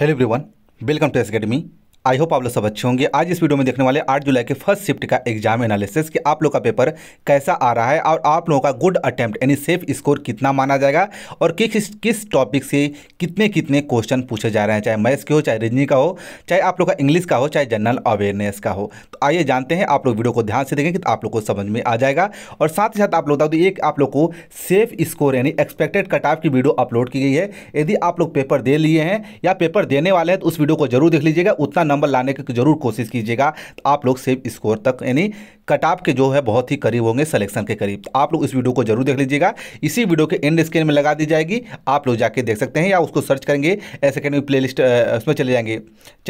Hello everyone, welcome to Academy. I hope आप लोग सब अच्छे होंगे आज इस वीडियो में देखने वाले 8 जुलाई के फर्स्ट शिफ्ट का एग्जाम एनालिसिस कि आप लोग का पेपर कैसा आ रहा है और आप लोगों का गुड अटेम्प्ट यानी सेफ स्कोर कितना माना जाएगा और किस किस टॉपिक से कितने कितने क्वेश्चन पूछे जा रहे हैं चाहे मैथ्स के हो चाहे रीजनिंग का हो चाहे आप लोग का इंग्लिश का हो चाहे जनरल अवेयरनेस का हो तो आइए जानते हैं आप लोग वीडियो को ध्यान से देखें कि तो आप लोग को समझ में आ जाएगा और साथ ही साथ आप लोग बता दो एक आप लोग को सेफ स्कोर यानी एक्सपेक्टेड कट ऑफ की वीडियो अपलोड की गई है यदि आप लोग पेपर दे लिए हैं या पेपर देने वाले हैं तो उस वीडियो को जरूर देख लीजिएगा उतना नंबर लाने की जरूर कोशिश कीजिएगा तो आप लोग सेफ स्कोर तक यानी कट ऑफ के जो है बहुत ही करीब होंगे सिलेक्शन के करीब तो आप लोग इस वीडियो को जरूर देख लीजिएगा इसी वीडियो के एंड स्क्रीन में लगा दी जाएगी आप लोग जाके देख सकते हैं या उसको सर्च करेंगे एस अकेडमी प्ले लिस्ट उसमें चले जाएंगे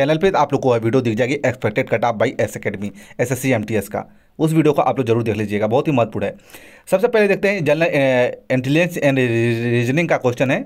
चैनल पर आप लोग को वीडियो दिख जाएगी expected cut off by S academy S S का उस वीडियो को आप लोग जरूर देख लीजिएगा बहुत ही महत्वपूर्ण है सबसे पहले देखते हैं जनरल इंटेलिजेंस एंड रीजनिंग का क्वेश्चन है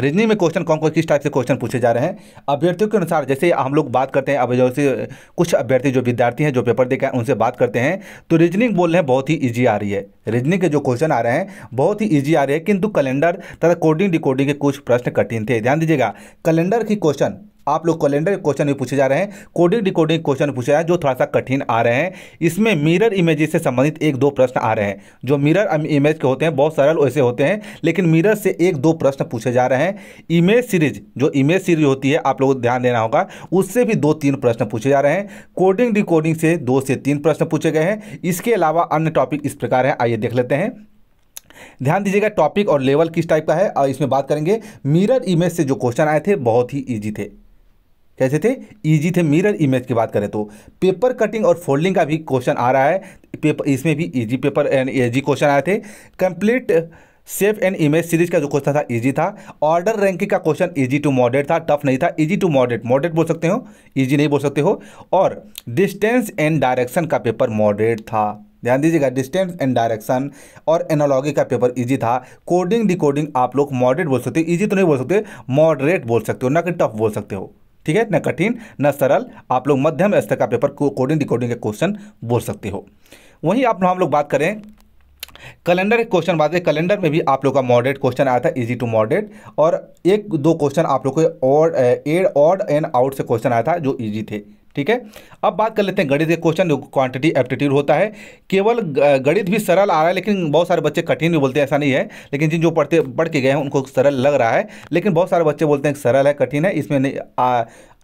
रीजनिंग में क्वेश्चन कौन कौन किस टाइप से क्वेश्चन पूछे जा रहे हैं अभ्यर्थियों के अनुसार जैसे हम लोग बात करते हैं अब जैसे कुछ अभ्यर्थी जो विद्यार्थी हैं जो पेपर देकर उनसे बात करते हैं तो रीजनिंग बोल रहे हैं बहुत ही ईजी आ रही है रीजनिंग के जो क्वेश्चन आ रहे हैं बहुत ही ईजी आ रहे हैं किंतु कैलेंडर तथा कोडिंग डिकोडिंग के कुछ प्रश्न कठिन थे ध्यान दीजिएगा कैलेंडर की क्वेश्चन आप लोग कैलेंडर क्वेश्चन भी पूछे जा रहे हैं कोडिंग डिकोडिंग क्वेश्चन पूछे जा रहे हैं जो थोड़ा सा कठिन आ रहे हैं इसमें मिरर इमेज से संबंधित एक दो प्रश्न आ रहे हैं जो मिरर इमेज के होते हैं बहुत सरल वैसे होते हैं लेकिन मिरर से एक दो प्रश्न पूछे जा रहे हैं इमेज सीरीज जो इमेज सीरीज होती है आप लोगों को ध्यान देना होगा उससे भी दो तीन प्रश्न पूछे जा रहे हैं कोडिंग डिकोडिंग से दो से तीन प्रश्न पूछे गए हैं इसके अलावा अन्य टॉपिक इस प्रकार है आइए देख लेते हैं ध्यान दीजिएगा टॉपिक और लेवल किस टाइप का है और इसमें बात करेंगे मिरर इमेज से जो क्वेश्चन आए थे बहुत ही ईजी थे कैसे थे ईजी थे मिरर इमेज की बात करें तो पेपर कटिंग और फोल्डिंग का भी क्वेश्चन आ रहा है पेपर इसमें भी easy paper and easy question आए थे complete safe and image series का जो क्वेश्चन था इजी था ऑर्डर रैंकिंग का क्वेश्चन इजी टू मॉडरेट था टफ नहीं था इजी टू मॉडरेट मॉडरेट बोल सकते हो इजी नहीं बोल सकते हो और डिस्टेंस एंड डायरेक्शन का पेपर मॉडरेट था ध्यान दीजिएगा डिस्टेंस एंड डायरेक्शन और एनालॉगी का पेपर इजी था कोडिंग डिकोडिंग आप लोग मॉडरेट बोल सकते हो इजी तो नहीं बोल सकते मॉडरेट बोल सकते हो ना कि टफ बोल सकते हो ठीक है न कठिन न सरल आप लोग मध्यम स्तर का पेपर को कोडिंग डिकोडिंग के क्वेश्चन बोल सकते हो वहीं आप हम लोग बात करें कैलेंडर एक क्वेश्चन बात है कैलेंडर में भी आप लोग का मॉडरेट क्वेश्चन आया था इजी टू मॉडरेट और एक दो क्वेश्चन आप लोग को और एड ऑड एंड आउट से क्वेश्चन आया था जो इजी थे ठीक है अब बात कर लेते हैं गणित के क्वेश्चन क्वांटिटी एप्टीट्यूड होता है केवल गणित भी सरल आ रहा है लेकिन बहुत सारे बच्चे कठिन भी बोलते हैं ऐसा नहीं है लेकिन जिन जो पढ़ते पढ़ के गए हैं उनको सरल लग रहा है लेकिन बहुत सारे बच्चे बोलते हैं सरल है कठिन है इसमें नहीं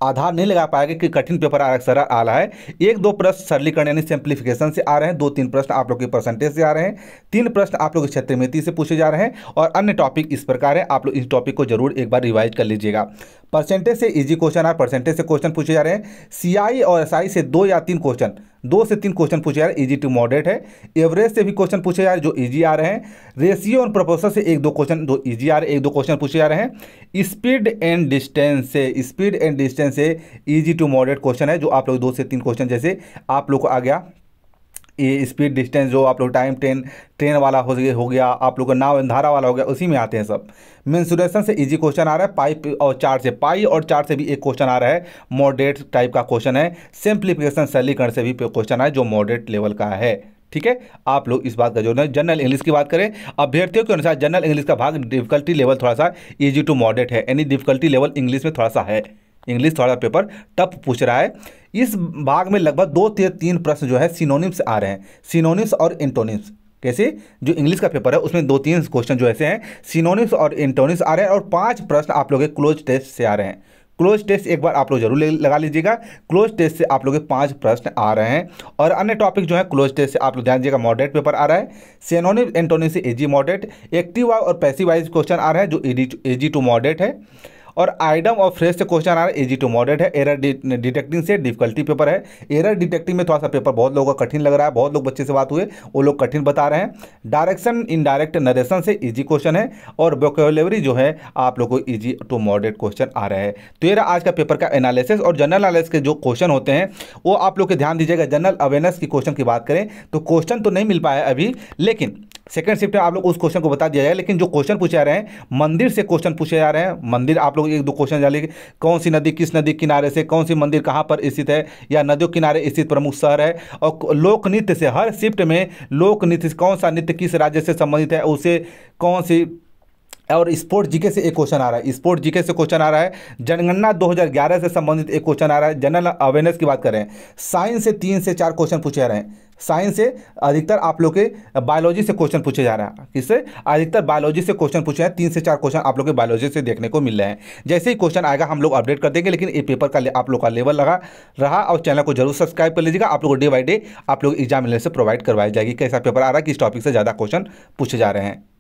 आधार नहीं लगा पाएगा कि कठिन पेपर रहा आ रहा है एक दो प्रश्न सरलीकरण यानी सिंप्लीफिकेशन से आ रहे हैं दो तीन प्रश्न आप लोग के परसेंटेज से आ रहे हैं तीन प्रश्न आप लोग क्षेत्रमिति से पूछे जा रहे हैं और अन्य टॉपिक इस प्रकार है आप लोग इस टॉपिक को जरूर एक बार रिवाइज कर लीजिएगा परसेंटेज से इजी क्वेश्चन और परसेंटेज से क्वेश्चन पूछे जा रहे हैं सीआई और एसआई से दो या तीन क्वेश्चन दो से तीन क्वेश्चन पूछे जा रहे टू मॉडरेट है एवरेज से भी क्वेश्चन पूछे जा रहे जो इजी आ रहे हैं रेशियो और प्रपोजल से एक दो क्वेश्चन जो इजी आ रहे हैं एक दो क्वेश्चन पूछे जा रहे हैं स्पीड एंड डिस्टेंस से स्पीड एंड डिस्टेंस से ईजी टू मॉडरेट क्वेश्चन है जो आप लोग दो से तीन क्वेश्चन जैसे आप लोग को आ गया स्पीड डिस्टेंस जो आप लोग टाइम ट्रेन ट्रेन वाला हो गया हो गया आप लोग का नाव अंधारा वाला हो गया उसी में आते हैं सब मेन्सुरेशन से इजी क्वेश्चन आ रहा है पाई और चार से पाई और चार से भी एक क्वेश्चन आ रहा है मॉडरेट टाइप का क्वेश्चन है सिंप्लीफिकेशन सरलीकरण से भी क्वेश्चन आए जो मॉडरेट लेवल का है ठीक है आप लोग इस बात का जो है जनरल इंग्लिश की बात करें अभ्यर्थियों के अनुसार जनरल इंग्लिश का भाग डिफिकल्टी लेवल थोड़ा सा इजी टू मॉडरेट है यानी डिफिकल्टी लेवल इंग्लिश में थोड़ा सा है इंग्लिश थोड़ा पेपर टफ पूछ रहा है इस भाग में लगभग दो या तीन प्रश्न जो है सिनोनिम्स आ रहे हैं सिनोनिम्स और इंटोनिम्स कैसे जो इंग्लिश का पेपर है उसमें दो तीन क्वेश्चन जो ऐसे हैं सिनोनिम्स और इंटोनिम्स आ रहे हैं और पाँच प्रश्न आप लोग के क्लोज टेस्ट से आ रहे हैं क्लोज टेस्ट एक बार आप लोग जरूर लगा लीजिएगा क्लोज टेस्ट से आप लोग के पांच प्रश्न आ रहे हैं और अन्य टॉपिक जो है क्लोज टेस्ट से आप लोग ध्यान दीजिएगा मॉडरेट पेपर आ रहा है सेनोनिम एंटोनिम से एजी मॉडरेट एक्टिव और पैसिव वाइज क्वेश्चन आ रहा है जो एजी टू मॉडरेट है और आइडम और फ्रेश से क्वेश्चन आ रहा है इजी टू मॉडरेट है एरर डिटेक्टिंग से डिफिकल्टी पेपर है एरर डिटेक्टिंग में थोड़ा सा पेपर बहुत लोगों का कठिन लग रहा है बहुत लोग बच्चे से बात हुए वो लोग कठिन बता रहे हैं डायरेक्शन इनडायरेक्ट नरेशन से ईजी क्वेश्चन है और वोकेबलरी जो है आप लोग को ईजी टू मॉडरेट क्वेश्चन आ रहा है तो ये आज का पेपर का एनालिसिस और जनरल नॉलेज के जो क्वेश्चन होते हैं वो आप लोग के ध्यान दीजिएगा जनरल अवेयरनेस की क्वेश्चन की बात करें तो क्वेश्चन तो नहीं मिल पाया अभी लेकिन सेकंड शिफ्ट में आप लोग उस क्वेश्चन को बता दिया जाए लेकिन जो क्वेश्चन पूछे जा रहे हैं मंदिर से क्वेश्चन पूछे जा रहे हैं मंदिर आप लोग एक दो क्वेश्चन जाने कौन सी नदी किस नदी किनारे से कौन सी मंदिर कहाँ पर स्थित है या नदियों किनारे स्थित प्रमुख शहर है और लोक नृत्य से हर शिफ्ट में लोक नृत्य कौन सा नृत्य किस राज्य से संबंधित है उसे कौन सी और स्पोर्ट जीके से एक क्वेश्चन आ रहा है स्पोर्ट जीके से क्वेश्चन आ रहा है जनगणना 2011 से संबंधित एक क्वेश्चन आ रहा है जनरल अवेयरनेस की बात करें साइंस से तीन से चार क्वेश्चन पूछे जा रहे हैं साइंस से अधिकतर आप लोग के बायोलॉजी से क्वेश्चन पूछे जा रहे हैं किससे अधिकतर बायोलॉजी से क्वेश्चन पूछे हैं तीन से चार क्वेश्चन आप लोग के बायोलॉजी से देखने को मिल रहे हैं जैसे ही क्वेश्चन आएगा हम लोग अपडेट कर देंगे लेकिन ये पेपर का आप लोग का लेवल लगा रहा और चैनल को जरूर सब्सक्राइब कर लीजिएगा आप लोग डे बाई डे आप लोग एग्जाम से प्रोवाइड करवाई जाएगी कैसा पेपर आ रहा है किस टॉपिक से ज़्यादा क्वेश्चन पूछे जा रहे हैं